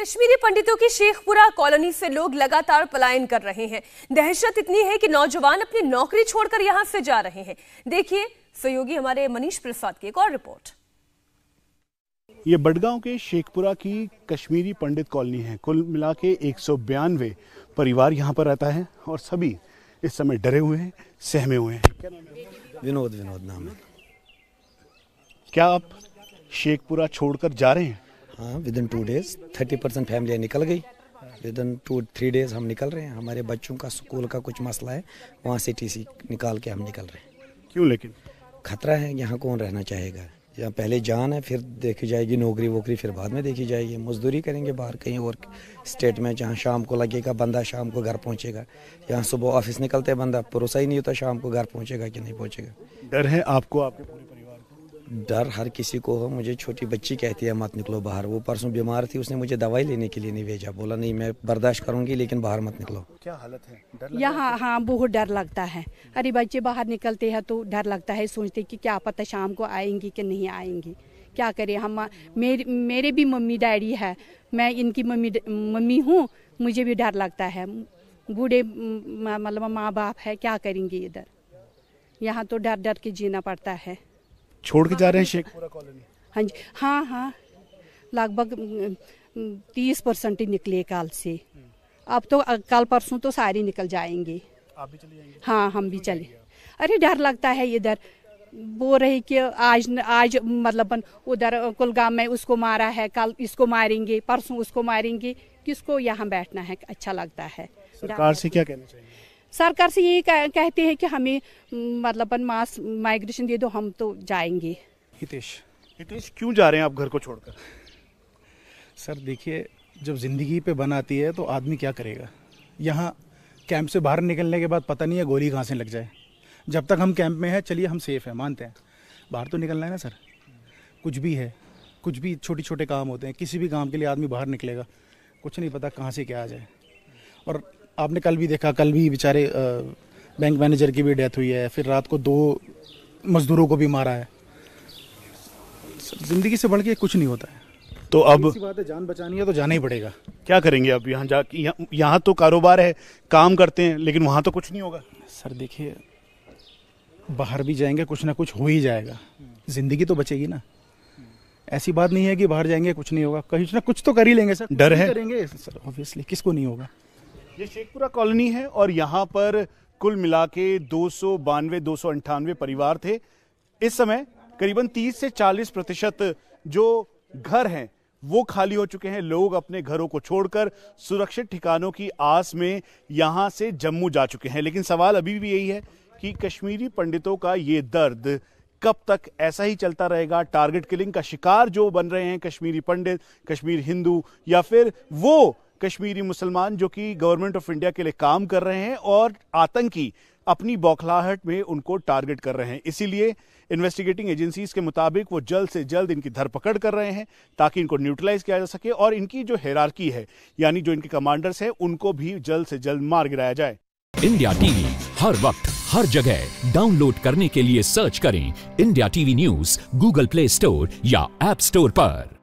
कश्मीरी पंडितों की शेखपुरा कॉलोनी से लोग लगातार पलायन कर रहे हैं दहशत इतनी है कि नौजवान अपनी नौकरी छोड़कर यहां से जा रहे हैं देखिए सहयोगी हमारे मनीष प्रसाद की एक और रिपोर्ट ये बडगांव के शेखपुरा की कश्मीरी पंडित कॉलोनी है कुल मिला के एक परिवार यहाँ पर रहता है और सभी इस समय डरे हुए हैं सहमे हुए हैं विनोद विनोद नाम है क्या आप शेखपुरा छोड़कर जा रहे हैं हाँ within two days thirty percent फैमिलियाँ निकल गई within two three days हम निकल रहे हैं हमारे बच्चों का स्कूल का कुछ मसला है वहाँ से सी निकाल के हम निकल रहे हैं क्यों लेकिन खतरा है यहाँ कौन रहना चाहेगा यहाँ पहले जान है फिर देखी जाएगी नौकरी वोकरी फिर बाद में देखी जाएगी मजदूरी करेंगे बाहर कहीं और स्टेट में जहाँ शाम को लगेगा बंदा शाम को घर पहुँचेगा यहाँ सुबह ऑफिस निकलते बंदा भरोसा ही नहीं होता शाम को घर पहुँचेगा कि नहीं पहुँचेगा डर है आपको आपके डर हर किसी को हो मुझे छोटी बच्ची कहती है मत निकलो बाहर वो परसों बीमार थी उसने मुझे दवाई लेने के लिए नहीं भेजा बोला नहीं मैं बर्दाश्त करूंगी लेकिन बाहर मत निकलो क्या हालत है यहाँ हाँ बहुत डर लगता है अरे बच्चे बाहर निकलते हैं तो डर लगता है सोचते कि क्या पता शाम को आएंगी कि नहीं आएंगी क्या करें हम मेरे मेरे भी मम्मी डैडी है मैं इनकी मम्मी मम्मी हूँ मुझे भी डर लगता है बूढ़े मतलब माँ बाप है क्या करेंगे इधर यहाँ तो डर डर के जीना पड़ता है छोड़ के जा रहे हैं शेखपुरा कॉलोनी हाँ जी हाँ हाँ लगभग तीस परसेंट ही निकले काल से अब तो कल परसों तो सारे निकल जाएंगे आप भी चले जाएंगे हाँ हम भी चले अरे डर लगता है इधर बोल रहे कि आज आज मतलब उधर कुलगाम में उसको मारा है कल इसको मारेंगे परसों उसको मारेंगे किसको यहाँ बैठना है अच्छा लगता है सरकार से क्या कहना चाहिए सरकार से यही कहते हैं कि हमें हम्म, मतलब मास माइग्रेशन दे दो हम तो जाएंगे हितेश हितेश क्यों जा रहे हैं आप घर को छोड़कर सर देखिए जब ज़िंदगी पे बन आती है तो आदमी क्या करेगा यहाँ कैंप से बाहर निकलने के बाद पता नहीं है गोली कहाँ से लग जाए जब तक हम कैंप में हैं चलिए हम सेफ़ हैं मानते हैं बाहर तो निकलना है ना सर कुछ भी है कुछ भी छोटे छोटे काम होते हैं किसी भी काम के लिए आदमी बाहर निकलेगा कुछ नहीं पता कहाँ से क्या आ जाए और आपने कल भी देखा कल भी बेचारे बैंक मैनेजर की भी डेथ हुई है फिर रात को दो मजदूरों को भी मारा है जिंदगी से बढ़ के कुछ नहीं होता है तो अब बात है जान बचानी है तो जाना ही पड़ेगा क्या करेंगे अब यहाँ जा यहाँ तो कारोबार है काम करते हैं लेकिन वहाँ तो कुछ नहीं होगा सर देखिए बाहर भी जाएंगे कुछ ना कुछ हो ही जाएगा जिंदगी तो बचेगी ना ऐसी बात नहीं है कि बाहर जाएंगे कुछ नहीं होगा कहीं ना कुछ तो कर ही लेंगे सर डर है करेंगे सर ऑब्वियसली किसको नहीं होगा ये शेखपुरा कॉलोनी है और यहाँ पर कुल मिला के दो सौ बानवे दो सौ अंठानवे परिवार थे इस समय करीबन 30 से 40 प्रतिशत जो घर हैं वो खाली हो चुके हैं लोग अपने घरों को छोड़कर सुरक्षित ठिकानों की आस में यहाँ से जम्मू जा चुके हैं लेकिन सवाल अभी भी यही है कि कश्मीरी पंडितों का ये दर्द कब तक ऐसा ही चलता रहेगा टारगेट किलिंग का शिकार जो बन रहे हैं कश्मीरी पंडित कश्मीर हिंदू या फिर वो कश्मीरी मुसलमान जो कि गवर्नमेंट ऑफ इंडिया के लिए काम कर रहे हैं और आतंकी अपनी बौखलाहट में उनको टारगेट कर रहे हैं इसीलिए इन्वेस्टिगेटिंग एजेंसीज के मुताबिक वो जल्द से जल्द इनकी धरपकड़ कर रहे हैं ताकि इनको न्यूट्रलाइज किया जा सके और इनकी जो हेरारकी है यानी जो इनके कमांडर्स हैं उनको भी जल्द से जल्द मार गिराया जाए इंडिया टीवी हर वक्त हर जगह डाउनलोड करने के लिए सर्च करें India TV news Google Play Store या एप स्टोर पर